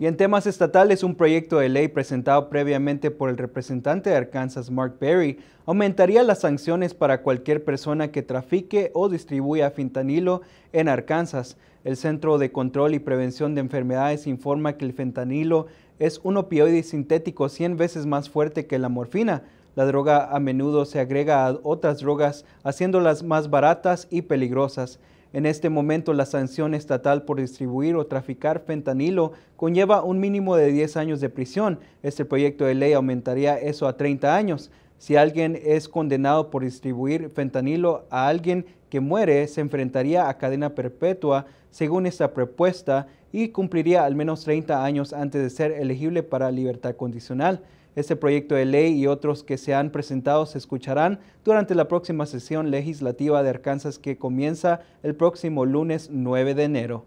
Y en temas estatales, un proyecto de ley presentado previamente por el representante de Arkansas, Mark Berry, aumentaría las sanciones para cualquier persona que trafique o distribuya fentanilo en Arkansas. El Centro de Control y Prevención de Enfermedades informa que el fentanilo es un opioide sintético 100 veces más fuerte que la morfina. La droga a menudo se agrega a otras drogas, haciéndolas más baratas y peligrosas. En este momento, la sanción estatal por distribuir o traficar fentanilo conlleva un mínimo de 10 años de prisión. Este proyecto de ley aumentaría eso a 30 años. Si alguien es condenado por distribuir fentanilo a alguien que muere, se enfrentaría a cadena perpetua según esta propuesta y cumpliría al menos 30 años antes de ser elegible para libertad condicional. Este proyecto de ley y otros que se han presentado se escucharán durante la próxima sesión legislativa de Arkansas que comienza el próximo lunes 9 de enero.